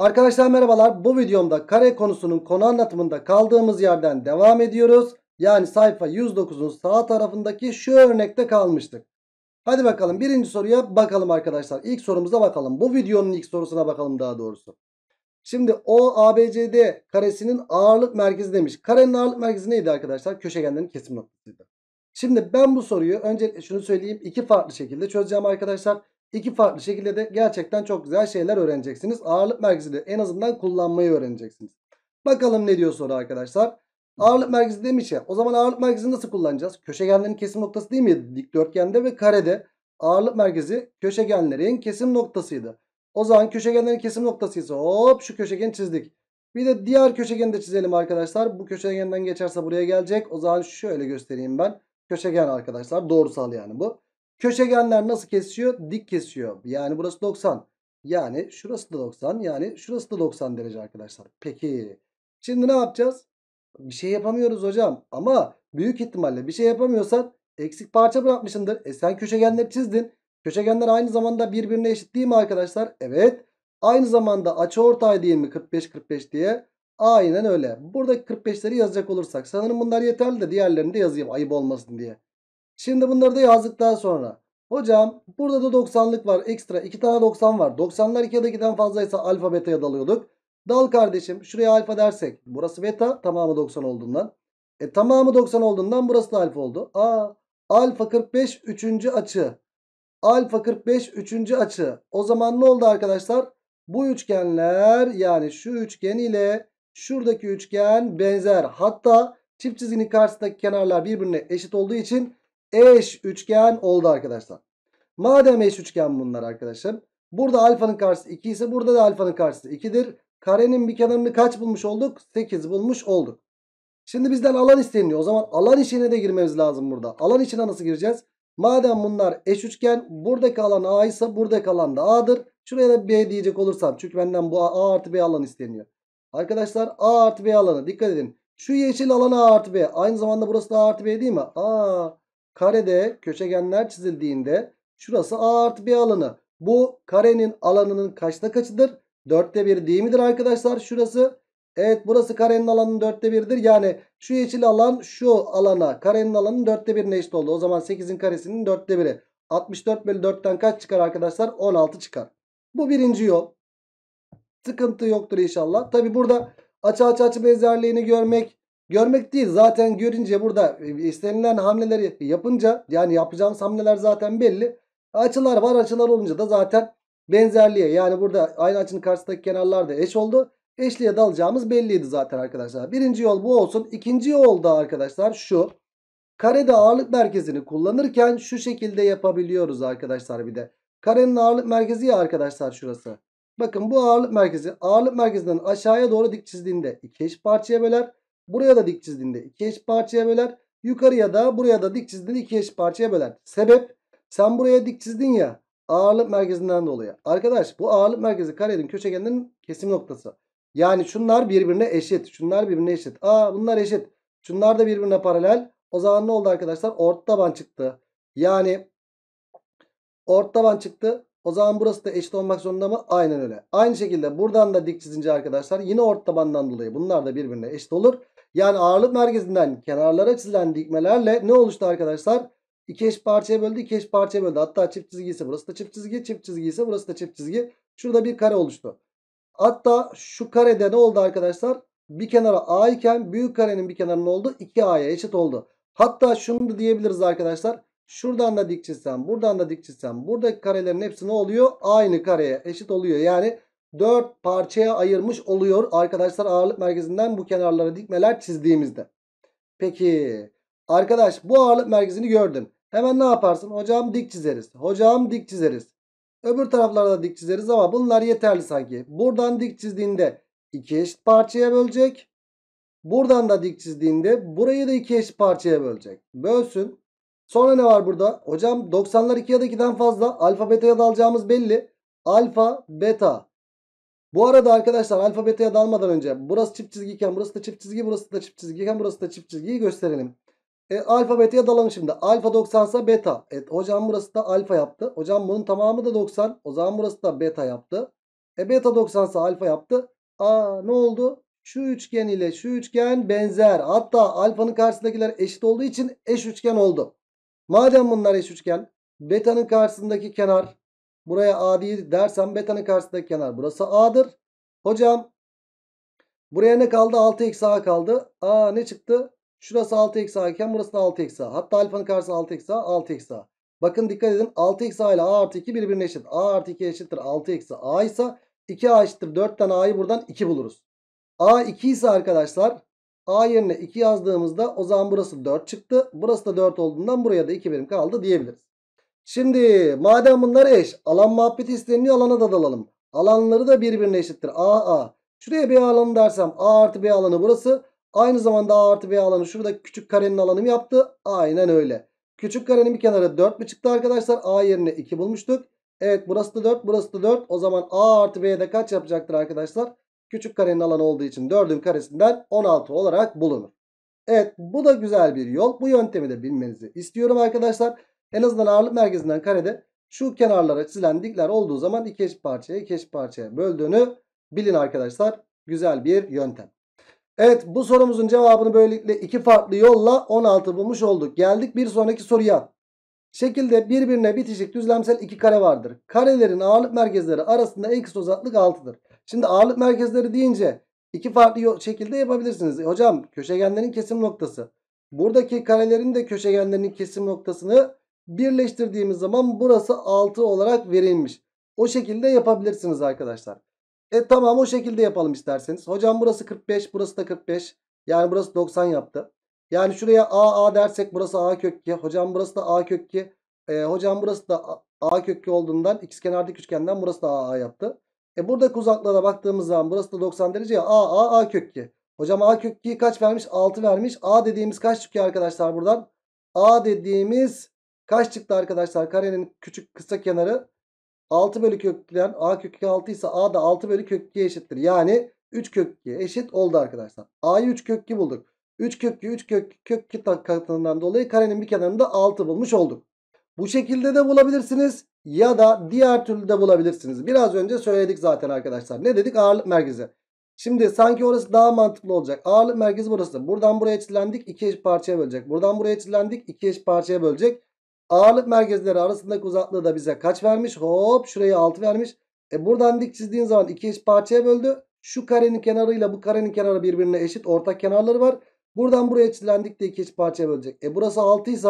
Arkadaşlar merhabalar. Bu videomda kare konusunun konu anlatımında kaldığımız yerden devam ediyoruz. Yani sayfa 109'un sağ tarafındaki şu örnekte kalmıştık. Hadi bakalım birinci soruya bakalım arkadaşlar. İlk sorumuza bakalım. Bu videonun ilk sorusuna bakalım daha doğrusu. Şimdi o ABCD karesinin ağırlık merkezi demiş. Karenin ağırlık merkezi neydi arkadaşlar? Köşegenlerin kesim noktasıydı. Şimdi ben bu soruyu öncelikle şunu söyleyeyim. iki farklı şekilde çözeceğim arkadaşlar. İki farklı şekilde de gerçekten çok güzel şeyler öğreneceksiniz. Ağırlık merkezi de en azından kullanmayı öğreneceksiniz. Bakalım ne diyor soru arkadaşlar. Ağırlık merkezi demiş ya. O zaman ağırlık merkezini nasıl kullanacağız? Köşegenlerin kesim noktası değil miydi? Dikdörtgende ve karede ağırlık merkezi köşegenlerin kesim noktasıydı. O zaman köşegenlerin kesim noktasıysa hop şu köşegeni çizdik. Bir de diğer köşegeni de çizelim arkadaşlar. Bu köşegenden geçerse buraya gelecek. O zaman şöyle göstereyim ben. Köşegen arkadaşlar. Doğrusal yani bu. Köşegenler nasıl kesiyor? Dik kesiyor. Yani burası 90. Yani şurası da 90. Yani şurası da 90 derece arkadaşlar. Peki. Şimdi ne yapacağız? Bir şey yapamıyoruz hocam. Ama büyük ihtimalle bir şey yapamıyorsan eksik parça bırakmışsındır. E sen köşegenleri çizdin. Köşegenler aynı zamanda birbirine eşit değil mi arkadaşlar? Evet. Aynı zamanda açı ortay değil mi 45 45 diye? Aynen öyle. Buradaki 45'leri yazacak olursak sanırım bunlar yeterli de diğerlerini de yazayım ayıp olmasın diye. Şimdi bunları da yazdıktan sonra. Hocam burada da 90'lık var. Ekstra 2 tane 90 var. 90'lar 2 ya da 2'den fazlaysa alfa beta'ya dalıyorduk. Dal kardeşim şuraya alfa dersek. Burası beta tamamı 90 olduğundan. E tamamı 90 olduğundan burası da alfa oldu. Aa alfa 45 3. açı. Alfa 45 3. açı. O zaman ne oldu arkadaşlar? Bu üçgenler yani şu üçgen ile şuradaki üçgen benzer. Hatta çift çizginin karşısındaki kenarlar birbirine eşit olduğu için eş üçgen oldu arkadaşlar. Madem eş üçgen bunlar arkadaşım. Burada alfanın karşısı 2 ise burada da alfanın karşısı 2'dir. Karenin bir kenarını kaç bulmuş olduk? 8 bulmuş olduk. Şimdi bizden alan isteniyor. O zaman alan içine de girmemiz lazım burada. Alan içine nasıl gireceğiz? Madem bunlar eş üçgen buradaki alan A ise buradaki alan da A'dır. Şuraya da B diyecek olursam. Çünkü benden bu A, artı B alan isteniyor. Arkadaşlar A artı B alanı dikkat edin. Şu yeşil alan A artı B. Aynı zamanda burası da A artı B değil mi? Aa, Karede köşegenler çizildiğinde şurası A artı B alanı. Bu karenin alanının kaçta kaçıdır? Dörtte bir değil midir arkadaşlar şurası? Evet burası karenin alanının dörtte birdir. Yani şu yeşil alan şu alana karenin alanının dörtte birine eşit oldu. O zaman 8'in karesinin dörtte biri. 64 bölü 4'ten kaç çıkar arkadaşlar? 16 çıkar. Bu birinci yol. Sıkıntı yoktur inşallah. Tabi burada açı açı açı benzerliğini görmek Görmek değil zaten görünce burada e, istenilen hamleleri yapınca yani yapacağımız hamleler zaten belli. Açılar var açılar olunca da zaten benzerliğe yani burada aynı açının karşısındaki kenarlar da eş oldu. Eşliğe dalacağımız belliydi zaten arkadaşlar. Birinci yol bu olsun. İkinci yol da arkadaşlar şu. Karede ağırlık merkezini kullanırken şu şekilde yapabiliyoruz arkadaşlar bir de. Karenin ağırlık merkezi ya arkadaşlar şurası. Bakın bu ağırlık merkezi ağırlık merkezinden aşağıya doğru dik çizdiğinde iki eş parçaya böler. Buraya da dik çizdiğinde iki eş parçaya böler. Yukarıya da buraya da dik çizdiğinde iki eş parçaya böler. Sebep sen buraya dik çizdin ya ağırlık merkezinden dolayı. Arkadaş bu ağırlık merkezi karenin köşegeninin kesim noktası. Yani şunlar birbirine eşit. Şunlar birbirine eşit. Aa bunlar eşit. Şunlar da birbirine paralel. O zaman ne oldu arkadaşlar? Orta taban çıktı. Yani orta taban çıktı. O zaman burası da eşit olmak zorunda mı? Aynen öyle. Aynı şekilde buradan da dik çizince arkadaşlar yine orta tabandan dolayı bunlar da birbirine eşit olur. Yani ağırlık merkezinden kenarlara çizilen dikmelerle ne oluştu arkadaşlar? İki eş parçaya böldü, iki eş parçaya böldü. Hatta çift çizgi ise burası da çift çizgi, çift çizgi ise burası da çift çizgi. Şurada bir kare oluştu. Hatta şu karede ne oldu arkadaşlar? Bir kenara A iken büyük karenin bir kenarının oldu 2A'ya eşit oldu. Hatta şunu da diyebiliriz arkadaşlar. Şuradan da dik çizsem, buradan da dik çizsem buradaki karelerin hepsi ne oluyor? Aynı kareye eşit oluyor. Yani 4 parçaya ayırmış oluyor arkadaşlar ağırlık merkezinden bu kenarlara dikmeler çizdiğimizde. Peki arkadaş bu ağırlık merkezini gördün. Hemen ne yaparsın? Hocam dik çizeriz. Hocam dik çizeriz. Öbür taraflarda dik çizeriz ama bunlar yeterli sanki. Buradan dik çizdiğinde iki eşit parçaya bölecek. Buradan da dik çizdiğinde burayı da iki eşit parçaya bölecek. Bölsün. Sonra ne var burada? Hocam 90'lar 2 ya da 2'den fazla. Alfa beta ya da alacağımız belli. Alfa beta bu arada arkadaşlar alfabeteye dalmadan önce burası çift çizgiyken burası da çift çizgi, burası da çift çizgiyken burası da çift çizgiyi gösterelim. E, alfabeteye dalalım şimdi. Alfa 90 ise beta. Evet hocam burası da alfa yaptı. Hocam bunun tamamı da 90. O zaman burası da beta yaptı. E beta 90 ise alfa yaptı. Aa ne oldu? Şu üçgen ile şu üçgen benzer. Hatta alfanın karşısındakiler eşit olduğu için eş üçgen oldu. Madem bunlar eş üçgen. Beta'nın karşısındaki kenar Buraya A değil dersem beta'nın karşısındaki kenar burası A'dır. Hocam buraya ne kaldı? 6 eksi A kaldı. A ne çıktı? Şurası 6 eksi A iken burası da 6 eksi A. Hatta alfanın karşısı 6 eksi A 6 eksi A. Bakın dikkat edin 6 eksi A ile A artı 2 birbirine eşit. A artı 2 eşittir 6 eksi A ise 2A eşittir 4'ten A'yı buradan 2 buluruz. A 2 ise arkadaşlar A yerine 2 yazdığımızda o zaman burası 4 çıktı. Burası da 4 olduğundan buraya da 2 birim kaldı diyebiliriz. Şimdi madem bunlar eş alan muhabbeti isteniliyor alana da dalalım. Alanları da birbirine eşittir. A A. Şuraya B alanı dersem A artı B alanı burası. Aynı zamanda A artı B alanı şurada küçük karenin alanım yaptı. Aynen öyle. Küçük karenin bir kenarı 4 mi çıktı arkadaşlar? A yerine 2 bulmuştuk. Evet burası da 4 burası da 4. O zaman A artı B'de kaç yapacaktır arkadaşlar? Küçük karenin alanı olduğu için 4'ün karesinden 16 olarak bulunur. Evet bu da güzel bir yol. Bu yöntemi de bilmenizi istiyorum arkadaşlar. En azından ağırlık merkezinden karede şu kenarlara çizilen dikler olduğu zaman iki eş parçaya iki eş parçaya böldüğünü bilin arkadaşlar. Güzel bir yöntem. Evet bu sorumuzun cevabını böylelikle iki farklı yolla 16 bulmuş olduk. Geldik bir sonraki soruya. Şekilde birbirine bitişik düzlemsel iki kare vardır. Karelerin ağırlık merkezleri arasında eksi uzaklık 6'dır. Şimdi ağırlık merkezleri deyince iki farklı şekilde yapabilirsiniz. E, hocam köşegenlerin kesim noktası. Buradaki karelerin de köşegenlerinin kesim noktasını birleştirdiğimiz zaman burası 6 olarak verilmiş. O şekilde yapabilirsiniz arkadaşlar. E tamam o şekilde yapalım isterseniz. Hocam burası 45 burası da 45. Yani burası 90 yaptı. Yani şuraya A A dersek burası A kök Hocam burası da A kök E, hocam burası da A, A kök 2 olduğundan ikizkenardaki üçgenden burası da A A yaptı. E buradaki uzaklığa baktığımız zaman burası da 90 derece ya A A A kök Hocam A kök kaç vermiş? 6 vermiş. A dediğimiz kaç çıkıyor arkadaşlar buradan? A dediğimiz Kaç çıktı arkadaşlar? Karenin küçük kısa kenarı 6 bölü kökten a kök 2 6 ise a da 6 bölü kök 2 eşittir. Yani 3 kök 2 eşit oldu arkadaşlar. A'yı 3 kök 2 bulduk. 3 kök 2 3 kök 2 kök 2 katından dolayı karenin bir kenarında 6 bulmuş olduk. Bu şekilde de bulabilirsiniz ya da diğer türlü de bulabilirsiniz. Biraz önce söyledik zaten arkadaşlar. Ne dedik? Ağırlık merkezi. Şimdi sanki orası daha mantıklı olacak. Ağırlık merkezi burası. Buradan buraya çizilendik. iki eş parçaya bölecek. Buradan buraya çizilendik. iki eş parçaya bölecek. Ağırlık merkezleri arasındaki uzaklığı da bize kaç vermiş? Hop şurayı 6 vermiş. E buradan dik çizdiğin zaman iki eş parçaya böldü. Şu karenin kenarıyla bu karenin kenarı birbirine eşit. Ortak kenarları var. Buradan buraya çizilen dik de iki eş parçaya bölecek. E burası 6 ise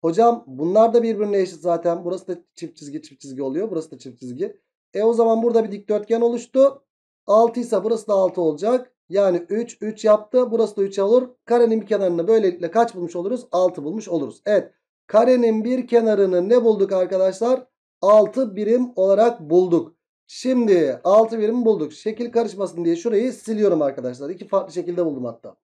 hocam bunlar da birbirine eşit zaten. Burası da çift çizgi çift çizgi oluyor. Burası da çift çizgi. E o zaman burada bir dikdörtgen oluştu. 6 ise burası da 6 olacak. Yani 3 3 yaptı. Burası da 3 olur. Karenin bir kenarını böylelikle kaç bulmuş oluruz? 6 bulmuş oluruz. Evet. Karenin bir kenarını ne bulduk arkadaşlar? 6 birim olarak bulduk. Şimdi 6 birim bulduk. Şekil karışmasın diye şurayı siliyorum arkadaşlar. İki farklı şekilde buldum hatta.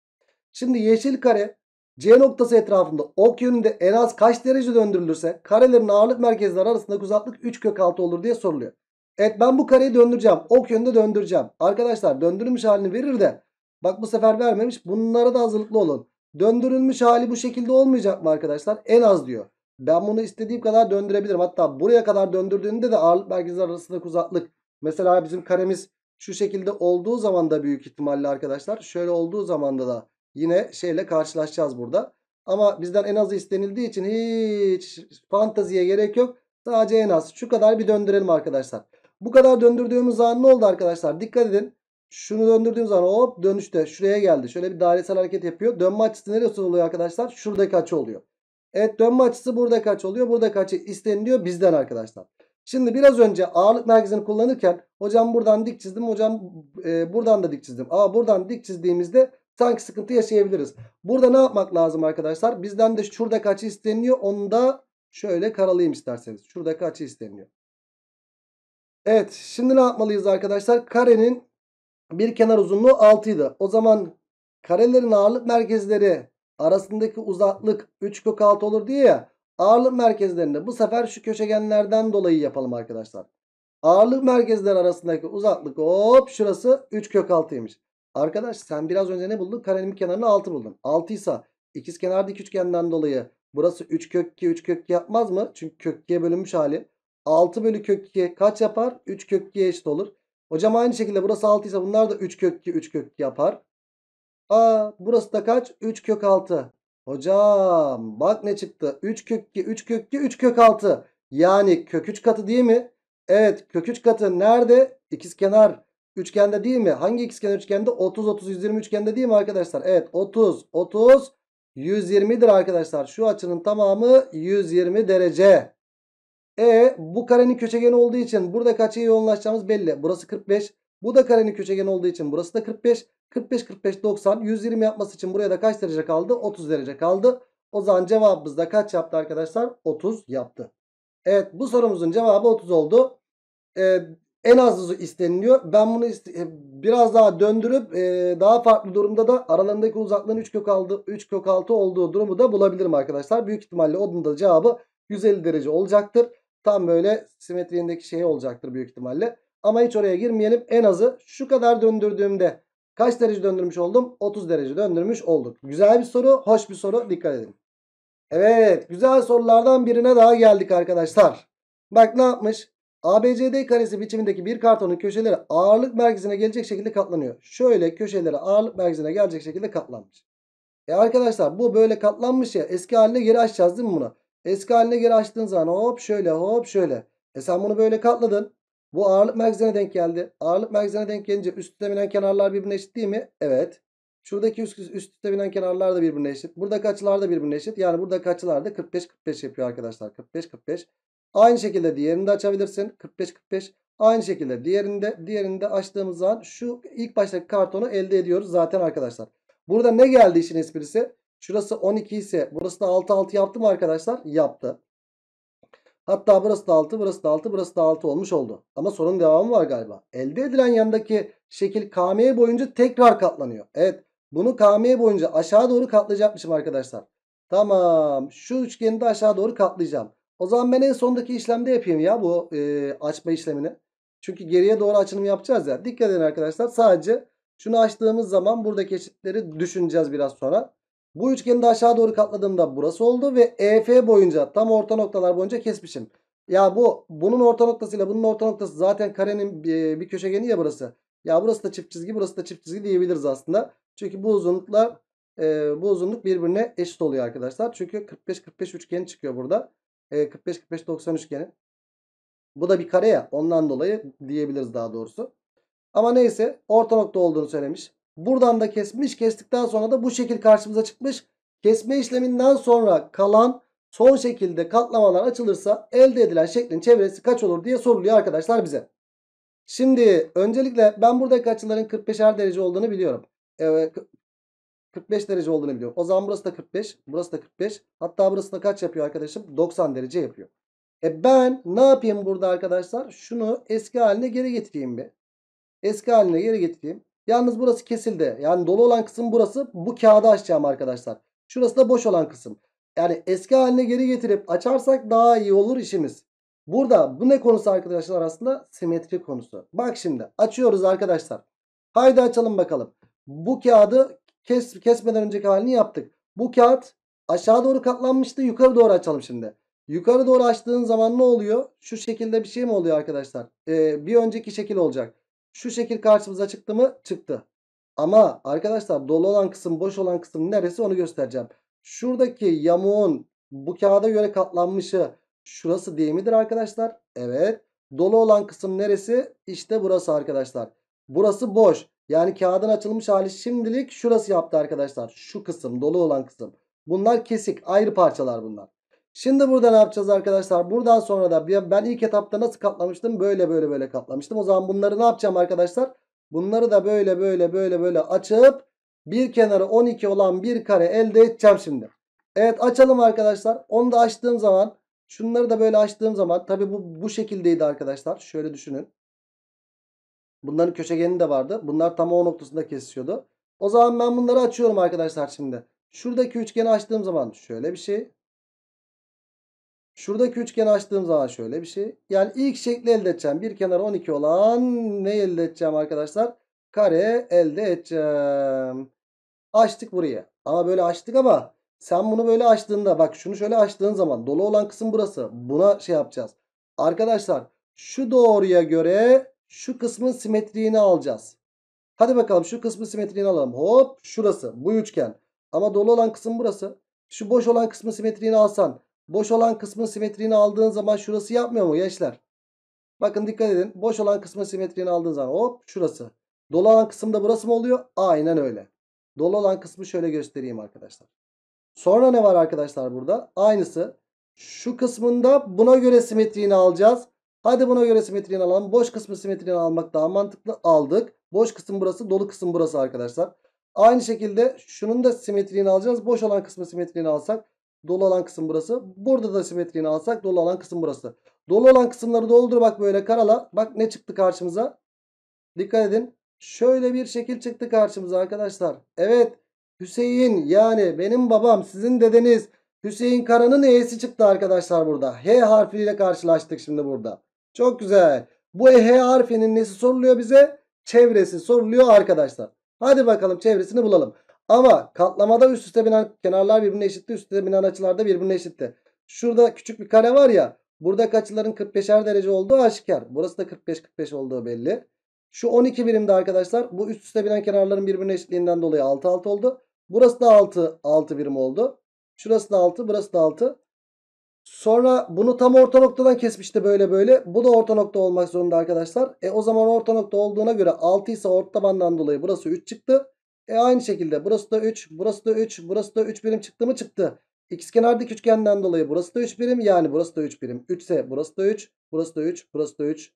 Şimdi yeşil kare C noktası etrafında ok yönünde en az kaç derece döndürülürse karelerin ağırlık merkezleri arasındaki uzaklık 3 kök 6 olur diye soruluyor. Evet ben bu kareyi döndüreceğim. Ok yönünde döndüreceğim. Arkadaşlar döndürmüş halini verir de bak bu sefer vermemiş. Bunlara da hazırlıklı olun. Döndürülmüş hali bu şekilde olmayacak mı arkadaşlar? En az diyor. Ben bunu istediğim kadar döndürebilirim. Hatta buraya kadar döndürdüğünde de ağırlık merkezler arasındaki uzaklık. Mesela bizim karemiz şu şekilde olduğu zaman da büyük ihtimalle arkadaşlar. Şöyle olduğu zaman da da yine şeyle karşılaşacağız burada. Ama bizden en azı istenildiği için hiç fantaziye gerek yok. Sadece en az şu kadar bir döndürelim arkadaşlar. Bu kadar döndürdüğümüz zaman ne oldu arkadaşlar? Dikkat edin. Şunu döndürdüğüm zaman hop dönüşte şuraya geldi. Şöyle bir dairesel hareket yapıyor. Dönme açısı neresi oluyor arkadaşlar? Şuradaki açı oluyor. Evet dönme açısı burada kaç oluyor? Burada kaç isteniliyor bizden arkadaşlar. Şimdi biraz önce ağırlık merkezini kullanırken hocam buradan dik çizdim. Hocam e, buradan da dik çizdim. Aa buradan dik çizdiğimizde sanki sıkıntı yaşayabiliriz. Burada ne yapmak lazım arkadaşlar? Bizden de şurada kaç isteniliyor? Onu da şöyle karalayayım isterseniz. Şurada kaç isteniliyor? Evet şimdi ne yapmalıyız arkadaşlar? Karenin bir kenar uzunluğu 6 idi. O zaman karelerin ağırlık merkezleri arasındaki uzaklık 3 kök 6 olur diye ya. Ağırlık merkezlerinde bu sefer şu köşegenlerden dolayı yapalım arkadaşlar. Ağırlık merkezleri arasındaki uzaklık hop şurası 3 kök 6'ymış. Arkadaş sen biraz önce ne buldun? Karenin bir kenarını 6 buldun. 6 ise ikiz kenar dik üçgenden dolayı burası 3 kök 2 3 kök 2 yapmaz mı? Çünkü kök 2'ye bölünmüş hali. 6 bölü kök 2 kaç yapar? 3 kök 2'ye eşit olur. Hocam aynı şekilde burası 6 ise bunlar da 3 kök 2 3 kök 2 yapar. Aa burası da kaç? 3 kök 6. Hocam bak ne çıktı? 3 kök 2 3 kök 2 3 kök 6. Yani kök 3 katı değil mi? Evet kök 3 katı nerede? İkizkenar üçgende değil mi? Hangi ikizkenar üçgende? 30 30 120 üçgende değil mi arkadaşlar? Evet 30 30 120'dir arkadaşlar. Şu açının tamamı 120 derece. E bu karenin köşegeni olduğu için burada kaçıya yoğunlaşacağımız belli. Burası 45. Bu da karenin köşegeni olduğu için burası da 45. 45, 45, 90. 120 yapması için buraya da kaç derece kaldı? 30 derece kaldı. O zaman cevabımız da kaç yaptı arkadaşlar? 30 yaptı. Evet bu sorumuzun cevabı 30 oldu. Ee, en az isteniliyor. Ben bunu e, biraz daha döndürüp e, daha farklı durumda da aralarındaki uzaklığın 3 kök, aldı, 3 kök 6 olduğu durumu da bulabilirim arkadaşlar. Büyük ihtimalle onun da cevabı 150 derece olacaktır. Tam böyle simetriğindeki şey olacaktır büyük ihtimalle. Ama hiç oraya girmeyelim. En azı şu kadar döndürdüğümde kaç derece döndürmüş oldum? 30 derece döndürmüş olduk. Güzel bir soru, hoş bir soru. Dikkat edin. Evet, güzel sorulardan birine daha geldik arkadaşlar. Bak ne yapmış? ABCD karesi biçimindeki bir kartonun köşeleri ağırlık merkezine gelecek şekilde katlanıyor. Şöyle köşeleri ağırlık merkezine gelecek şekilde katlanmış. E arkadaşlar bu böyle katlanmış ya eski haline geri açacağız değil mi bunu? Eski haline geri açtığın zaman hop şöyle hop şöyle. E sen bunu böyle katladın. Bu ağırlık merkezine denk geldi. Ağırlık merkezine denk gelince üst üste binen kenarlar birbirine eşit değil mi? Evet. Şuradaki üst, üst üste binen kenarlar da birbirine eşit. Buradaki açılar da birbirine eşit. Yani buradaki açılar da 45-45 yapıyor arkadaşlar. 45-45. Aynı şekilde diğerini de açabilirsin. 45-45. Aynı şekilde diğerinde diğerinde açtığımız zaman şu ilk baştaki kartonu elde ediyoruz zaten arkadaşlar. Burada ne geldi işin esprisi? Şurası 12 ise burası da 6 6 yaptı mı arkadaşlar? Yaptı. Hatta burası da 6, burası da 6, burası da 6 olmuş oldu. Ama sorunun devamı var galiba. Elde edilen yanındaki şekil KM boyunca tekrar katlanıyor. Evet bunu KM boyunca aşağı doğru katlayacakmışım arkadaşlar. Tamam şu üçgeni de aşağı doğru katlayacağım. O zaman ben en sondaki işlemde yapayım ya bu e, açma işlemini. Çünkü geriye doğru açılım yapacağız ya. Dikkat edin arkadaşlar sadece şunu açtığımız zaman buradaki eşitleri düşüneceğiz biraz sonra. Bu üçgeni de aşağı doğru katladığımda burası oldu ve EF boyunca tam orta noktalar boyunca kesmişim. Ya bu bunun orta noktasıyla bunun orta noktası zaten karenin bir, bir köşegeni ya burası. Ya burası da çift çizgi burası da çift çizgi diyebiliriz aslında. Çünkü bu uzunluklar e, bu uzunluk birbirine eşit oluyor arkadaşlar. Çünkü 45-45 üçgeni çıkıyor burada. E, 45-45-90 üçgeni. Bu da bir kare ya ondan dolayı diyebiliriz daha doğrusu. Ama neyse orta nokta olduğunu söylemiş. Buradan da kesmiş. Kestikten sonra da bu şekil karşımıza çıkmış. Kesme işleminden sonra kalan son şekilde katlamalar açılırsa elde edilen şeklin çevresi kaç olur diye soruluyor arkadaşlar bize. Şimdi öncelikle ben buradaki açıların 45'er derece olduğunu biliyorum. Evet, 45 derece olduğunu biliyorum. O zaman burası da 45. Burası da 45. Hatta burası da kaç yapıyor arkadaşım? 90 derece yapıyor. E ben ne yapayım burada arkadaşlar? Şunu eski haline geri getireyim bir. Eski haline geri getireyim. Yalnız burası kesildi. Yani dolu olan kısım burası. Bu kağıdı açacağım arkadaşlar. Şurası da boş olan kısım. Yani eski haline geri getirip açarsak daha iyi olur işimiz. Burada bu ne konusu arkadaşlar aslında? Simetri konusu. Bak şimdi açıyoruz arkadaşlar. Haydi açalım bakalım. Bu kağıdı kes, kesmeden önceki halini yaptık. Bu kağıt aşağı doğru katlanmıştı. Yukarı doğru açalım şimdi. Yukarı doğru açtığın zaman ne oluyor? Şu şekilde bir şey mi oluyor arkadaşlar? Ee, bir önceki şekil olacak. Şu şekil karşımıza çıktı mı? Çıktı. Ama arkadaşlar dolu olan kısım boş olan kısım neresi onu göstereceğim. Şuradaki yamuğun bu kağıda göre katlanmışı şurası değil midir arkadaşlar? Evet. Dolu olan kısım neresi? İşte burası arkadaşlar. Burası boş. Yani kağıdın açılmış hali şimdilik şurası yaptı arkadaşlar. Şu kısım dolu olan kısım. Bunlar kesik ayrı parçalar bunlar. Şimdi burada ne yapacağız arkadaşlar? Buradan sonra da ben ilk etapta nasıl katlamıştım? Böyle böyle böyle katlamıştım. O zaman bunları ne yapacağım arkadaşlar? Bunları da böyle böyle böyle böyle açıp bir kenarı 12 olan bir kare elde edeceğim şimdi. Evet açalım arkadaşlar. Onu da açtığım zaman şunları da böyle açtığım zaman tabi bu, bu şekildeydi arkadaşlar. Şöyle düşünün. Bunların köşegeni de vardı. Bunlar tam o noktasında kesişiyordu. O zaman ben bunları açıyorum arkadaşlar şimdi. Şuradaki üçgeni açtığım zaman şöyle bir şey. Şuradaki üçgeni açtığım zaman şöyle bir şey. Yani ilk şekli elde edeceğim. Bir kenarı 12 olan ne elde edeceğim arkadaşlar? Kare elde edeceğim. Açtık burayı. Ama böyle açtık ama sen bunu böyle açtığında bak şunu şöyle açtığın zaman dolu olan kısım burası. Buna şey yapacağız. Arkadaşlar şu doğruya göre şu kısmın simetriğini alacağız. Hadi bakalım şu kısmın simetriğini alalım. Hop şurası bu üçgen. Ama dolu olan kısım burası. Şu boş olan kısmın simetriğini alsan Boş olan kısmın simetriğini aldığın zaman şurası yapmıyor mu gençler? Bakın dikkat edin. Boş olan kısmın simetriğini aldığın zaman hop şurası. Dolu olan kısımda burası mı oluyor? Aynen öyle. Dolu olan kısmı şöyle göstereyim arkadaşlar. Sonra ne var arkadaşlar burada? Aynısı. Şu kısmında buna göre simetriğini alacağız. Hadi buna göre simetriğini alalım. Boş kısmı simetriğini almak daha mantıklı. Aldık. Boş kısım burası. Dolu kısım burası arkadaşlar. Aynı şekilde şunun da simetriğini alacağız. Boş olan kısmı simetriğini alsak. Dolu olan kısım burası. Burada da simetriğini alsak dolu olan kısım burası. Dolu olan kısımları doldur bak böyle karala. Bak ne çıktı karşımıza. Dikkat edin. Şöyle bir şekil çıktı karşımıza arkadaşlar. Evet Hüseyin yani benim babam sizin dedeniz Hüseyin Kara'nın E'si çıktı arkadaşlar burada. H harfiyle karşılaştık şimdi burada. Çok güzel. Bu e, H harfinin nesi soruluyor bize? Çevresi soruluyor arkadaşlar. Hadi bakalım çevresini bulalım. Ama katlamada üst üste binen kenarlar birbirine eşitti. Üst üste binen açılar da birbirine eşitti. Şurada küçük bir kare var ya. Buradaki açıların 45'er derece olduğu aşikar. Burası da 45-45 olduğu belli. Şu 12 birimde arkadaşlar bu üst üste binen kenarların birbirine eşitliğinden dolayı 6-6 oldu. Burası da 6, 6 birim oldu. Şurası da 6, burası da 6. Sonra bunu tam orta noktadan kesmişti böyle böyle. Bu da orta nokta olmak zorunda arkadaşlar. E o zaman orta nokta olduğuna göre 6 ise orta tabandan dolayı burası 3 çıktı. E aynı şekilde burası da 3, burası da 3, burası da 3 birim çıktı mı çıktı. X kenardaki üçgenden dolayı burası da 3 birim yani burası da 3 birim. 3 ise burası da 3, burası da 3, burası da 3.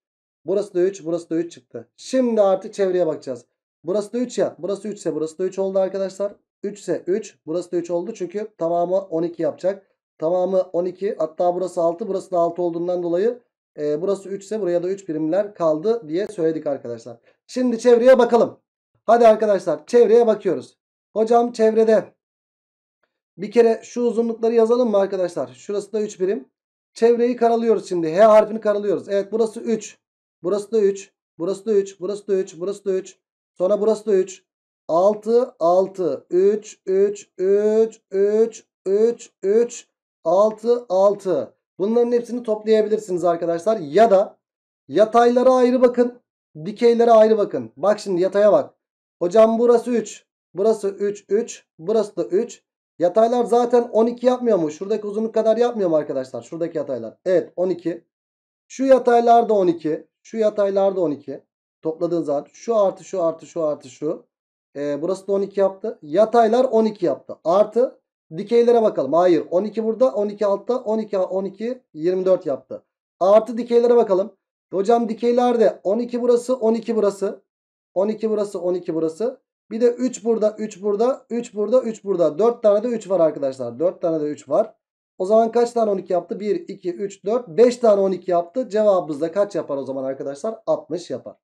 Burası da 3, burası da 3 çıktı. Şimdi artık çevreye bakacağız. Burası da 3 ya. Burası 3 ise burası da 3 oldu arkadaşlar. 3 ise 3. Burası da 3 oldu çünkü tamamı 12 yapacak. Tamamı 12. Hatta burası 6. Burası da 6 olduğundan dolayı e, burası 3 ise buraya da 3 birimler kaldı diye söyledik arkadaşlar. Şimdi çevreye bakalım. Hadi arkadaşlar çevreye bakıyoruz. Hocam çevrede bir kere şu uzunlukları yazalım mı arkadaşlar? Şurası da 3 birim. Çevreyi karalıyoruz şimdi. H harfini karalıyoruz. Evet burası 3. Burası da 3. Burası da 3. Burası da 3. Burası da 3. Sonra burası da 3. 6, 6, 3, 3, 3, 3, 3, 3, 6, 6. Bunların hepsini toplayabilirsiniz arkadaşlar. Ya da yataylara ayrı bakın. Dikeylere ayrı bakın. Bak şimdi yataya bak. Hocam burası 3. Burası 3 3. Burası da 3. Yataylar zaten 12 yapmıyor mu? Şuradaki uzunluk kadar yapmıyor mu arkadaşlar? Şuradaki yataylar. Evet 12. Şu yataylar da 12. Şu yataylar da 12. Topladığın zaman şu artı şu artı şu artı şu. Ee, burası da 12 yaptı. Yataylar 12 yaptı. Artı dikeylere bakalım. Hayır 12 burada 12 altta 12 12 24 yaptı. Artı dikeylere bakalım. Hocam dikeyler de 12 burası 12 burası. 12 burası 12 burası. Bir de 3 burada 3 burada 3 burada 3 burada. 4 tane de 3 var arkadaşlar. 4 tane de 3 var. O zaman kaç tane 12 yaptı? 1, 2, 3, 4, 5 tane 12 yaptı. Cevabımız da kaç yapar o zaman arkadaşlar? 60 yapar.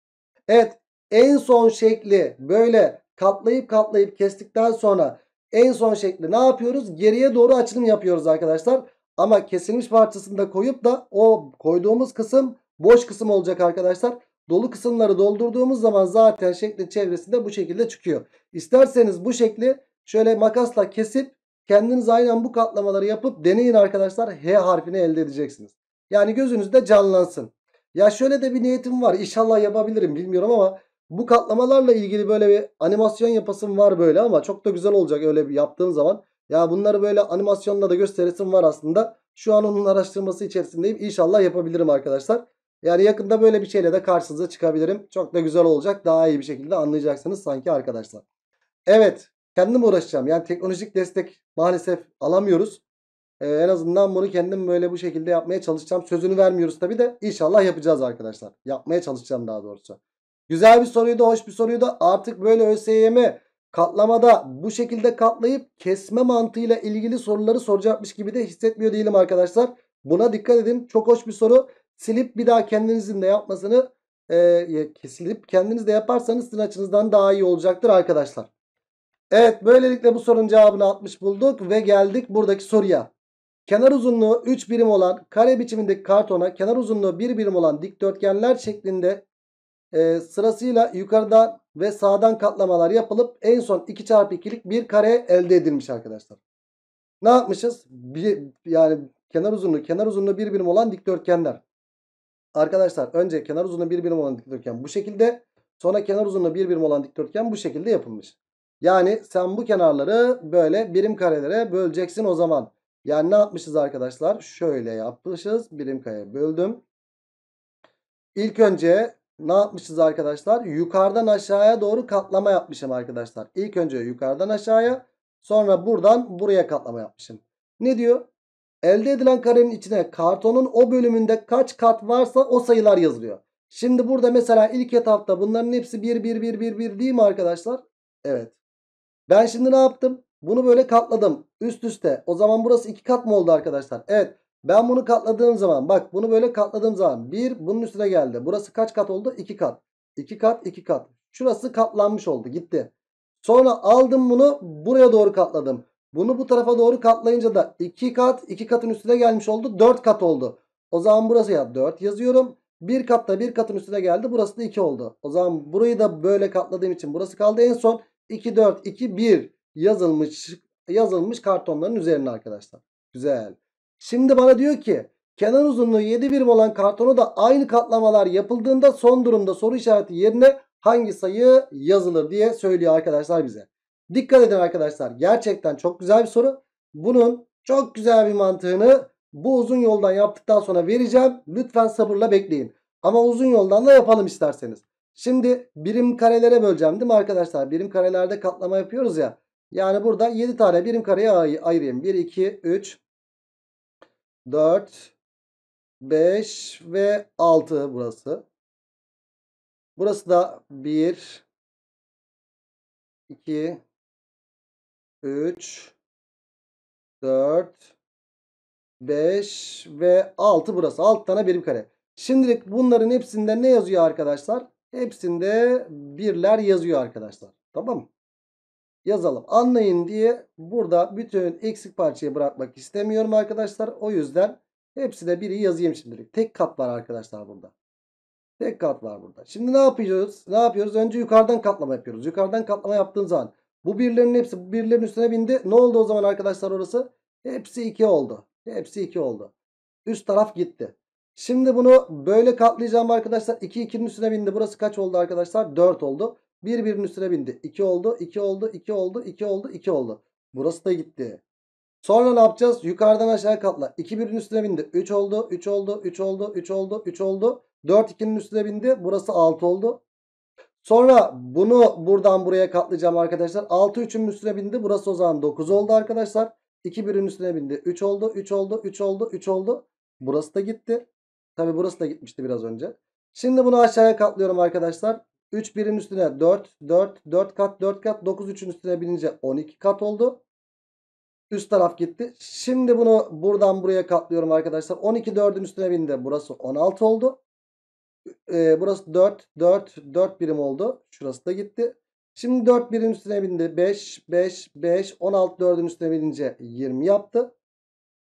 Evet en son şekli böyle katlayıp katlayıp kestikten sonra en son şekli ne yapıyoruz? Geriye doğru açılım yapıyoruz arkadaşlar. Ama kesilmiş parçasını da koyup da o koyduğumuz kısım boş kısım olacak arkadaşlar. Dolu kısımları doldurduğumuz zaman zaten şeklin çevresinde bu şekilde çıkıyor. İsterseniz bu şekli şöyle makasla kesip kendiniz aynen bu katlamaları yapıp deneyin arkadaşlar. H harfini elde edeceksiniz. Yani gözünüzde canlansın. Ya şöyle de bir niyetim var. İnşallah yapabilirim bilmiyorum ama bu katlamalarla ilgili böyle bir animasyon yapasım var böyle ama çok da güzel olacak öyle bir yaptığım zaman. Ya bunları böyle animasyonla da gösteresim var aslında. Şu an onun araştırması içerisindeyim. İnşallah yapabilirim arkadaşlar. Yani yakında böyle bir şeyle de karşınıza çıkabilirim. Çok da güzel olacak. Daha iyi bir şekilde anlayacaksınız sanki arkadaşlar. Evet. Kendim uğraşacağım. Yani teknolojik destek maalesef alamıyoruz. Ee, en azından bunu kendim böyle bu şekilde yapmaya çalışacağım. Sözünü vermiyoruz tabi de inşallah yapacağız arkadaşlar. Yapmaya çalışacağım daha doğrusu. Güzel bir soruydu, hoş bir soruydu. Artık böyle ÖSYM katlamada bu şekilde katlayıp kesme mantığıyla ilgili soruları soracakmış gibi de hissetmiyor değilim arkadaşlar. Buna dikkat edin. Çok hoş bir soru silip bir daha kendinizin de yapmasını e, kesilip kendiniz de yaparsanız sizin daha iyi olacaktır arkadaşlar. Evet böylelikle bu sorunun cevabını 60 bulduk ve geldik buradaki soruya. Kenar uzunluğu 3 birim olan kare biçimindeki kartona kenar uzunluğu 1 birim olan dikdörtgenler şeklinde e, sırasıyla yukarıdan ve sağdan katlamalar yapılıp en son 2 çarpı 2'lik bir kare elde edilmiş arkadaşlar. Ne yapmışız? Bir, yani kenar uzunluğu kenar uzunluğu 1 birim olan dikdörtgenler arkadaşlar önce kenar uzunluğu bir birim olan dikdörtgen bu şekilde. Sonra kenar uzunluğu bir birim olan dikdörtgen bu şekilde yapılmış. Yani sen bu kenarları böyle birim karelere böleceksin o zaman. Yani ne yapmışız arkadaşlar? Şöyle yapmışız. Birim kare böldüm. İlk önce ne yapmışız arkadaşlar? Yukarıdan aşağıya doğru katlama yapmışım arkadaşlar. İlk önce yukarıdan aşağıya sonra buradan buraya katlama yapmışım. Ne diyor? Elde edilen karenin içine kartonun o bölümünde kaç kat varsa o sayılar yazılıyor. Şimdi burada mesela ilk etapta bunların hepsi 1 1 1 1 1 değil mi arkadaşlar? Evet. Ben şimdi ne yaptım? Bunu böyle katladım. Üst üste. O zaman burası 2 kat mı oldu arkadaşlar? Evet. Ben bunu katladığım zaman bak bunu böyle katladığım zaman 1 bunun üstüne geldi. Burası kaç kat oldu? 2 kat. 2 kat 2 kat. Şurası katlanmış oldu gitti. Sonra aldım bunu buraya doğru katladım. Bunu bu tarafa doğru katlayınca da 2 kat 2 katın üstüne gelmiş oldu. 4 kat oldu. O zaman burası ya 4 yazıyorum. Bir kat da bir katın üstüne geldi. Burası da 2 oldu. O zaman burayı da böyle katladığım için burası kaldı. En son 2 4 2 1 yazılmış yazılmış kartonların üzerine arkadaşlar. Güzel. Şimdi bana diyor ki kenar uzunluğu 7 birim olan kartona da aynı katlamalar yapıldığında son durumda soru işareti yerine hangi sayı yazılır diye söylüyor arkadaşlar bize. Dikkat edin arkadaşlar. Gerçekten çok güzel bir soru. Bunun çok güzel bir mantığını bu uzun yoldan yaptıktan sonra vereceğim. Lütfen sabırla bekleyin. Ama uzun yoldan da yapalım isterseniz. Şimdi birim karelere böleceğim değil mi arkadaşlar? Birim karelerde katlama yapıyoruz ya. Yani burada 7 tane birim kareye ayırayım. 1, 2, 3, 4, 5 ve 6 burası. Burası da 1, 2, 3, 4, 5 ve 6 burası. 6 tane birim kare. Şimdilik bunların hepsinde ne yazıyor arkadaşlar? Hepsinde birler yazıyor arkadaşlar. Tamam mı? Yazalım. Anlayın diye burada bütün eksik parçayı bırakmak istemiyorum arkadaşlar. O yüzden hepsine biri yazayım şimdilik. Tek kat var arkadaşlar burada. Tek kat var burada. Şimdi ne yapıyoruz? Ne yapıyoruz? Önce yukarıdan katlama yapıyoruz. Yukarıdan katlama yaptığın zaman bu birlerin hepsi bu birlerin üstüne bindi. Ne oldu o zaman arkadaşlar orası? Hepsi 2 oldu. Hepsi 2 oldu. Üst taraf gitti. Şimdi bunu böyle katlayacağım arkadaşlar. 2 2'nin üstüne bindi. Burası kaç oldu arkadaşlar? 4 oldu. 1 1'in üstüne bindi. 2 oldu. 2 oldu. 2 oldu. 2 oldu. 2 oldu. Burası da gitti. Sonra ne yapacağız? Yukarıdan aşağı katla. 2 1'in üstüne bindi. 3 oldu. 3 oldu. 3 oldu. 3 oldu. 3 oldu. 3 oldu. 4 2'nin üstüne bindi. Burası 6 oldu. Sonra bunu buradan buraya katlayacağım arkadaşlar. 6 3'ün üstüne bindi. Burası o zaman 9 oldu arkadaşlar. 2 1'in üstüne bindi. 3 oldu, 3 oldu, 3 oldu, 3 oldu. Burası da gitti. Tabi burası da gitmişti biraz önce. Şimdi bunu aşağıya katlıyorum arkadaşlar. 3 1'in üstüne 4, 4, 4 kat, 4 kat. 9 3'ün üstüne binince 12 kat oldu. Üst taraf gitti. Şimdi bunu buradan buraya katlıyorum arkadaşlar. 12 4'ün üstüne bindi. Burası 16 oldu e, burası 4. 4. 4 birim oldu. Şurası da gitti. Şimdi 4 birim üstüne bindi. 5, 5, 5. 16 4'ün üstüne binince 20 yaptı.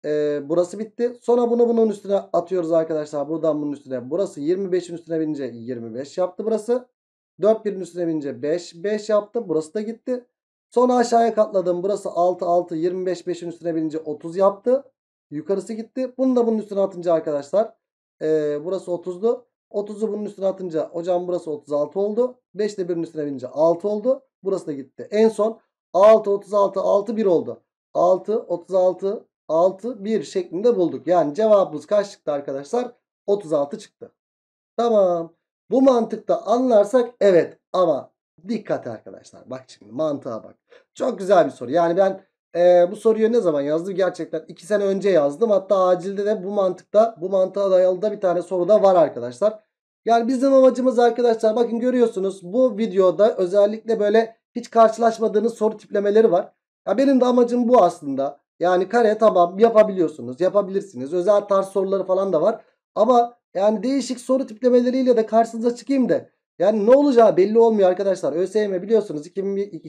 Ee, burası bitti. Sonra bunu bunun üstüne atıyoruz arkadaşlar. Buradan bunun üstüne. Burası 25'in üstüne binince 25 yaptı burası. 4 birim üstüne binince 5, 5 yaptı. Burası da gitti. Sonra aşağıya katladım. Burası 6, 6, 25, 5'in üstüne binince 30 yaptı. Yukarısı gitti. Bunu da bunun üstüne atınca arkadaşlar. E, burası 30'du. 30'u bunun üstüne atınca hocam burası 36 oldu. 5 de 1'in üstüne binince 6 oldu. Burası da gitti. En son 6, 36, 6, 1 oldu. 6, 36, 6, 1 şeklinde bulduk. Yani cevabımız kaç çıktı arkadaşlar? 36 çıktı. Tamam. Bu mantıkta anlarsak evet ama dikkat arkadaşlar. Bak şimdi mantığa bak. Çok güzel bir soru. Yani ben e, bu soruyu ne zaman yazdım? Gerçekten 2 sene önce yazdım. Hatta acilde de bu mantıkta bu mantığa dayalı da bir tane soru da var arkadaşlar. Yani bizim amacımız arkadaşlar bakın görüyorsunuz bu videoda özellikle böyle hiç karşılaşmadığınız soru tiplemeleri var. Ya benim de amacım bu aslında. Yani kare tamam yapabiliyorsunuz yapabilirsiniz. Özel tarz soruları falan da var. Ama yani değişik soru tiplemeleriyle de karşınıza çıkayım da. Yani ne olacağı belli olmuyor arkadaşlar. ÖSYM biliyorsunuz 2021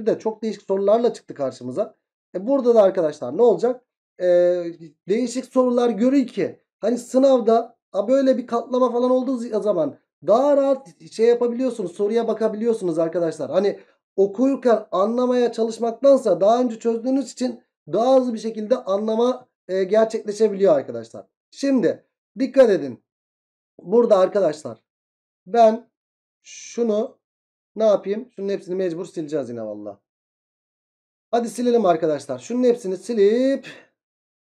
2021'de çok değişik sorularla çıktı karşımıza. E burada da arkadaşlar ne olacak? E, değişik sorular görün ki hani sınavda a böyle bir katlama falan olduğu zaman daha rahat şey yapabiliyorsunuz. Soruya bakabiliyorsunuz arkadaşlar. Hani okurken anlamaya çalışmaktansa daha önce çözdüğünüz için daha hızlı bir şekilde anlama e, gerçekleşebiliyor arkadaşlar. Şimdi dikkat edin. Burada arkadaşlar ben şunu ne yapayım? Şunun hepsini mecbur sileceğiz yine valla. Hadi silelim arkadaşlar. Şunun hepsini silip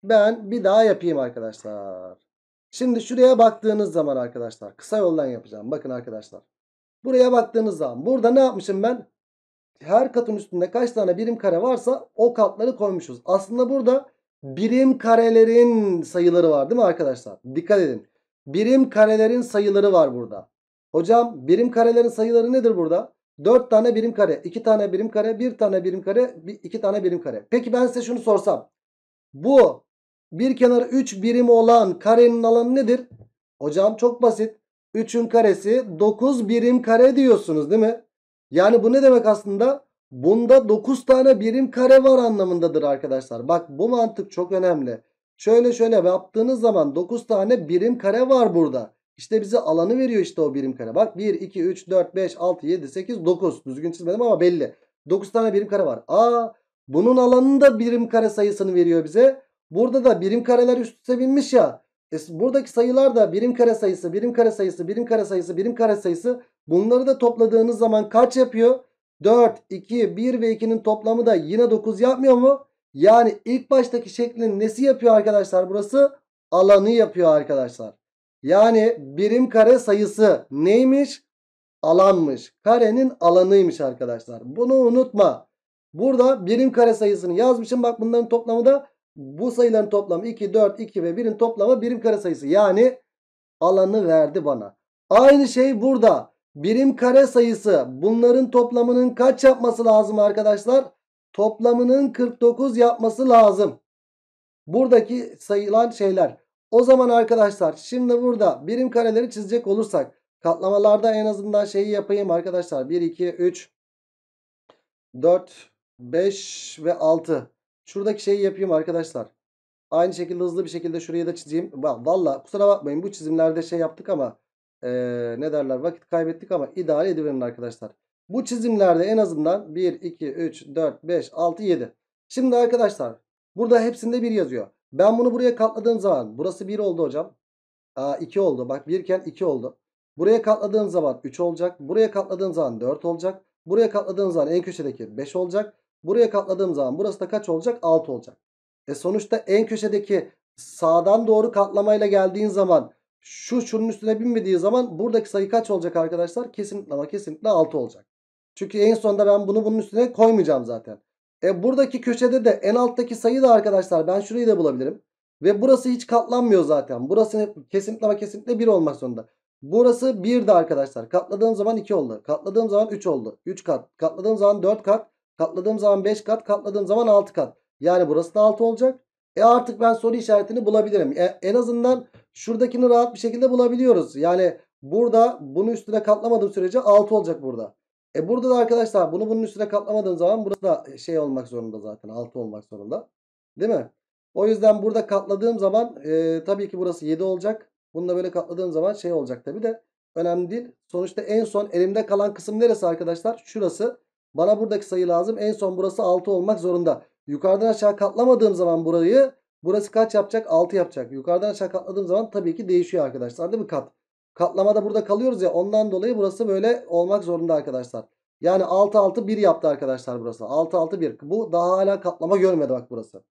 ben bir daha yapayım arkadaşlar. Şimdi şuraya baktığınız zaman arkadaşlar kısa yoldan yapacağım. Bakın arkadaşlar. Buraya baktığınız zaman burada ne yapmışım ben? Her katın üstünde kaç tane birim kare varsa o katları koymuşuz. Aslında burada birim karelerin sayıları var değil mi arkadaşlar? Dikkat edin. Birim karelerin sayıları var burada. Hocam birim karelerin sayıları nedir burada? 4 tane birim kare, 2 tane birim kare, 1 tane birim kare, 2 tane birim kare. Peki ben size şunu sorsam. Bu bir kenarı 3 birim olan karenin alanı nedir? Hocam çok basit. 3'ün karesi 9 birim kare diyorsunuz değil mi? Yani bu ne demek aslında? Bunda 9 tane birim kare var anlamındadır arkadaşlar. Bak bu mantık çok önemli. Şöyle şöyle yaptığınız zaman 9 tane birim kare var burada. İşte bize alanı veriyor işte o birim kare. Bak 1, 2, 3, 4, 5, 6, 7, 8, 9. Düzgün çizmedim ama belli. 9 tane birim kare var. Aa bunun alanında birim kare sayısını veriyor bize. Burada da birim kareler üst üste binmiş ya. E, buradaki sayılar da birim kare sayısı, birim kare sayısı, birim kare sayısı, birim kare sayısı. Bunları da topladığınız zaman kaç yapıyor? 4, 2, 1 ve 2'nin toplamı da yine 9 yapmıyor mu? Yani ilk baştaki şeklin nesi yapıyor arkadaşlar burası? Alanı yapıyor arkadaşlar. Yani birim kare sayısı neymiş? Alanmış. Karenin alanıymış arkadaşlar. Bunu unutma. Burada birim kare sayısını yazmışım. Bak bunların toplamı da bu sayıların toplamı 2, 4, 2 ve 1'in toplamı birim kare sayısı. Yani alanı verdi bana. Aynı şey burada. Birim kare sayısı bunların toplamının kaç yapması lazım arkadaşlar? Toplamının 49 yapması lazım. Buradaki sayılan şeyler o zaman arkadaşlar şimdi burada birim kareleri çizecek olursak katlamalarda en azından şeyi yapayım arkadaşlar. 1, 2, 3, 4, 5 ve 6. Şuradaki şeyi yapayım arkadaşlar. Aynı şekilde hızlı bir şekilde şuraya da çizeyim. Valla kusura bakmayın bu çizimlerde şey yaptık ama ee, ne derler vakit kaybettik ama idare ediverin arkadaşlar. Bu çizimlerde en azından 1, 2, 3, 4, 5, 6, 7. Şimdi arkadaşlar burada hepsinde 1 yazıyor. Ben bunu buraya katladığım zaman burası 1 oldu hocam. Aa, 2 oldu. Bak 1 iken 2 oldu. Buraya katladığım zaman 3 olacak. Buraya katladığım zaman 4 olacak. Buraya katladığım zaman en köşedeki 5 olacak. Buraya katladığım zaman burası da kaç olacak? 6 olacak. E sonuçta en köşedeki sağdan doğru katlamayla geldiğin zaman şu şunun üstüne binmediği zaman buradaki sayı kaç olacak arkadaşlar? Kesinlikle ama kesinlikle 6 olacak. Çünkü en sonunda ben bunu bunun üstüne koymayacağım zaten. E buradaki köşede de en alttaki sayı da arkadaşlar ben şurayı da bulabilirim. Ve burası hiç katlanmıyor zaten. Burası kesinlikle ama kesinlikle 1 olmak zorunda. Burası 1'di arkadaşlar. Katladığım zaman 2 oldu. Katladığım zaman 3 oldu. 3 kat. Katladığım zaman 4 kat. Katladığım zaman 5 kat. Katladığım zaman 6 kat. Yani burası da 6 olacak. E artık ben soru işaretini bulabilirim. E, en azından şuradakini rahat bir şekilde bulabiliyoruz. Yani burada bunu üstüne katlamadığım sürece 6 olacak burada. E burada da arkadaşlar bunu bunun üstüne katlamadığın zaman burası da şey olmak zorunda zaten 6 olmak zorunda. Değil mi? O yüzden burada katladığım zaman e, tabii ki burası 7 olacak. Bunu da böyle katladığım zaman şey olacak tabii de önemli değil. Sonuçta en son elimde kalan kısım neresi arkadaşlar? Şurası. Bana buradaki sayı lazım. En son burası 6 olmak zorunda. Yukarıdan aşağı katlamadığım zaman burayı burası kaç yapacak? 6 yapacak. Yukarıdan aşağı katladığım zaman tabii ki değişiyor arkadaşlar. Değil mi kat? Katlamada burada kalıyoruz ya ondan dolayı burası böyle olmak zorunda arkadaşlar. Yani 6 6 1 yaptı arkadaşlar burası. 6 6 1. Bu daha hala katlama görmedi bak burası.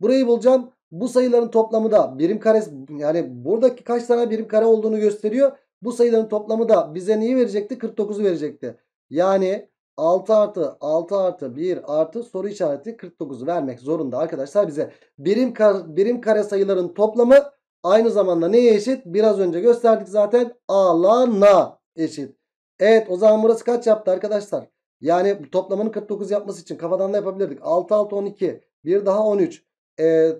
Burayı bulacağım. Bu sayıların toplamı da birim kare yani buradaki kaç tane birim kare olduğunu gösteriyor. Bu sayıların toplamı da bize neyi verecekti? 49'u verecekti. Yani 6 artı 6 artı 1 artı soru işareti 49'u vermek zorunda arkadaşlar bize. Birim, kar, birim kare sayıların toplamı Aynı zamanda neye eşit? Biraz önce gösterdik zaten. Alana eşit. Evet o zaman burası kaç yaptı arkadaşlar? Yani toplamının 49 yapması için kafadan da yapabilirdik. 6 6 12. Bir daha 13. Ee,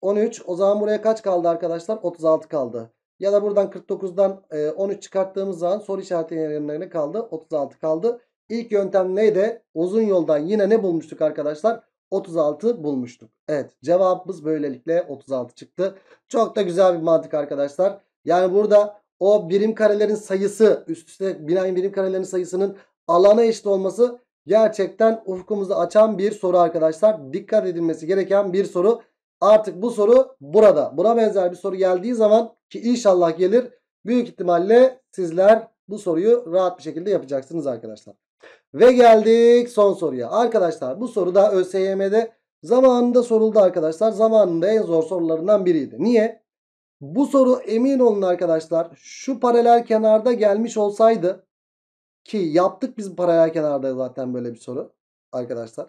13 o zaman buraya kaç kaldı arkadaşlar? 36 kaldı. Ya da buradan 49'dan 13 e, çıkarttığımız zaman soru işaretinin yerine kaldı? 36 kaldı. İlk yöntem neydi? Uzun yoldan yine ne bulmuştuk arkadaşlar? 36 bulmuştuk. Evet cevabımız böylelikle 36 çıktı. Çok da güzel bir mantık arkadaşlar. Yani burada o birim karelerin sayısı üst üste binayın birim karelerin sayısının alana eşit olması gerçekten ufkumuzu açan bir soru arkadaşlar. Dikkat edilmesi gereken bir soru. Artık bu soru burada. Buna benzer bir soru geldiği zaman ki inşallah gelir. Büyük ihtimalle sizler bu soruyu rahat bir şekilde yapacaksınız arkadaşlar. Ve geldik son soruya. Arkadaşlar bu soru da ÖSYM'de zamanında soruldu arkadaşlar. Zamanında en zor sorularından biriydi. Niye? Bu soru emin olun arkadaşlar şu paralel kenarda gelmiş olsaydı ki yaptık biz paralel kenarda zaten böyle bir soru arkadaşlar.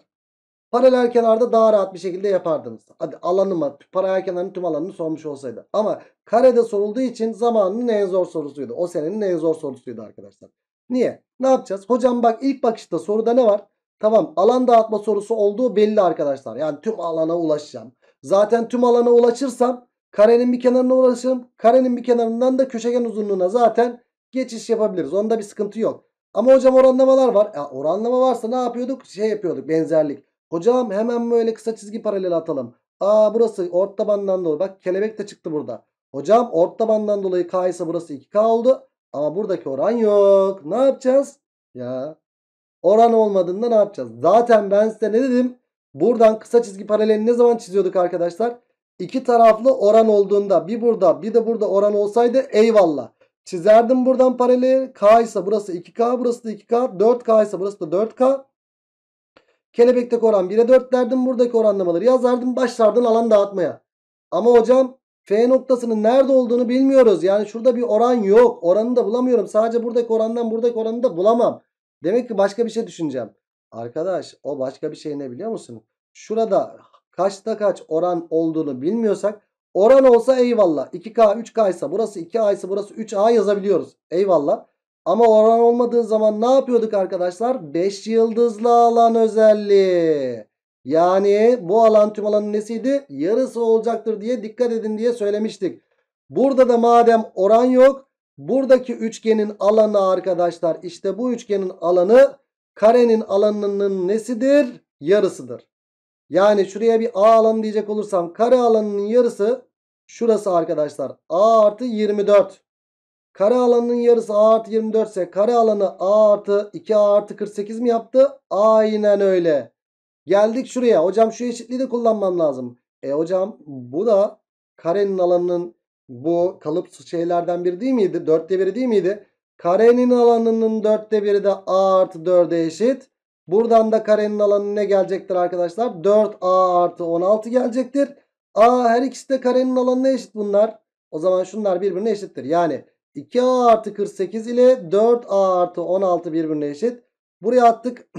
Paralel kenarda daha rahat bir şekilde yapardınız. Hadi alanıma paralel kenarın tüm alanını sormuş olsaydı. Ama karede sorulduğu için zamanının en zor sorusuydu. O senenin en zor sorusuydu arkadaşlar. Niye? Ne yapacağız? Hocam bak ilk bakışta soruda ne var? Tamam alan dağıtma sorusu olduğu belli arkadaşlar. Yani tüm alana ulaşacağım. Zaten tüm alana ulaşırsam karenin bir kenarına ulaşırım. Karenin bir kenarından da köşegen uzunluğuna zaten geçiş yapabiliriz. Onda bir sıkıntı yok. Ama hocam oranlamalar var. E, oranlama varsa ne yapıyorduk? Şey yapıyorduk benzerlik. Hocam hemen böyle kısa çizgi paralel atalım. Aa burası ort tabandan dolayı. Bak kelebek de çıktı burada. Hocam ort tabandan dolayı k ise burası 2k oldu. Ama buradaki oran yok. Ne yapacağız? Ya oran olmadığında ne yapacağız? Zaten ben size ne dedim? Buradan kısa çizgi paralelini ne zaman çiziyorduk arkadaşlar? İki taraflı oran olduğunda bir burada bir de burada oran olsaydı eyvallah. Çizerdim buradan paralel. K ise burası 2K burası da 2K. 4K ise burası da 4K. Kelebekteki oran 1'e 4 derdim. Buradaki oranlamaları yazardım. Başlardım alan dağıtmaya. Ama hocam F noktasının nerede olduğunu bilmiyoruz. Yani şurada bir oran yok. oranını da bulamıyorum. Sadece buradaki orandan buradaki oranı da bulamam. Demek ki başka bir şey düşüneceğim. Arkadaş o başka bir şey ne biliyor musun? Şurada kaçta kaç oran olduğunu bilmiyorsak oran olsa eyvallah. 2K 3K ise burası 2A ise burası 3A yazabiliyoruz. Eyvallah. Ama oran olmadığı zaman ne yapıyorduk arkadaşlar? 5 yıldızlı alan özelliği. Yani bu alan tüm alanın nesiydi? Yarısı olacaktır diye dikkat edin diye söylemiştik. Burada da madem oran yok. Buradaki üçgenin alanı arkadaşlar işte bu üçgenin alanı karenin alanının nesidir? Yarısıdır. Yani şuraya bir A alanı diyecek olursam kare alanının yarısı şurası arkadaşlar. A artı 24. Kare alanının yarısı A artı 24 ise kare alanı A artı 2A artı 48 mi yaptı? Aynen öyle. Geldik şuraya. Hocam şu eşitliği de kullanmam lazım. E hocam bu da karenin alanının bu kalıp şeylerden biri değil miydi? Dörtte biri değil miydi? Karenin alanının dörtte biri de a artı dörde eşit. Buradan da karenin alanı ne gelecektir arkadaşlar? 4a artı 16 gelecektir. a her ikisi de karenin alanına eşit bunlar. O zaman şunlar birbirine eşittir. Yani 2a artı 48 ile 4a artı 16 birbirine eşit. Buraya attık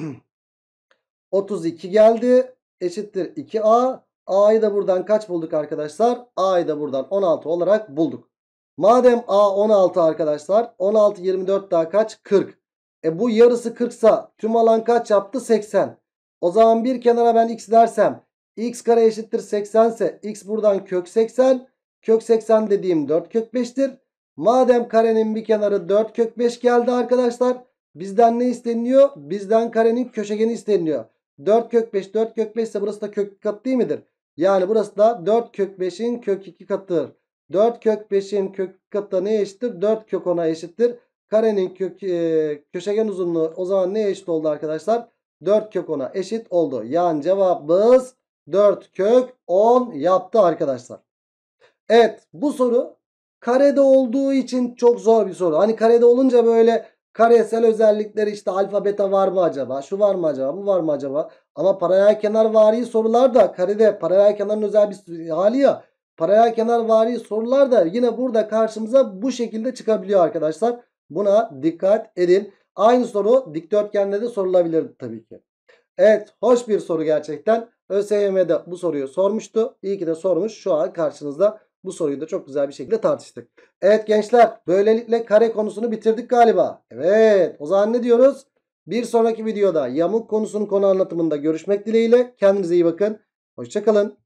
32 geldi. Eşittir 2A. A'yı da buradan kaç bulduk arkadaşlar? A'yı da buradan 16 olarak bulduk. Madem A 16 arkadaşlar. 16 24 daha kaç? 40. E bu yarısı 40 sa tüm alan kaç yaptı? 80. O zaman bir kenara ben x dersem x kare eşittir 80 ise x buradan kök 80. Kök 80 dediğim 4 kök 5'tir. Madem karenin bir kenarı 4 kök 5 geldi arkadaşlar. Bizden ne isteniyor? Bizden karenin köşegeni isteniyor. 4 kök 5 4 kök 5 ise burası da kök 2 katı değil midir? Yani burası da 4 kök 5'in kök 2 katıdır. 4 kök 5'in kök 2 katı da neye eşittir? 4 kök 10'a eşittir. Karenin kök, e, köşegen uzunluğu o zaman neye eşit oldu arkadaşlar? 4 kök 10'a eşit oldu. Yani cevabımız 4 kök 10 yaptı arkadaşlar. Evet bu soru karede olduğu için çok zor bir soru. Hani karede olunca böyle Karesel özellikleri işte alfa beta var mı acaba? Şu var mı acaba? Bu var mı acaba? Ama paralel kenar vari sorular da karede paralel kenarın özel bir hali ya. Paralel kenar vari sorular da yine burada karşımıza bu şekilde çıkabiliyor arkadaşlar. Buna dikkat edin. Aynı soru dikdörtgende de sorulabilir tabii ki. Evet hoş bir soru gerçekten. ÖSYM'de bu soruyu sormuştu. İyi ki de sormuş. Şu an karşınızda bu soruyu da çok güzel bir şekilde tartıştık. Evet gençler böylelikle kare konusunu bitirdik galiba. Evet o zaman ne diyoruz? Bir sonraki videoda yamuk konusunun konu anlatımında görüşmek dileğiyle. Kendinize iyi bakın. Hoşçakalın.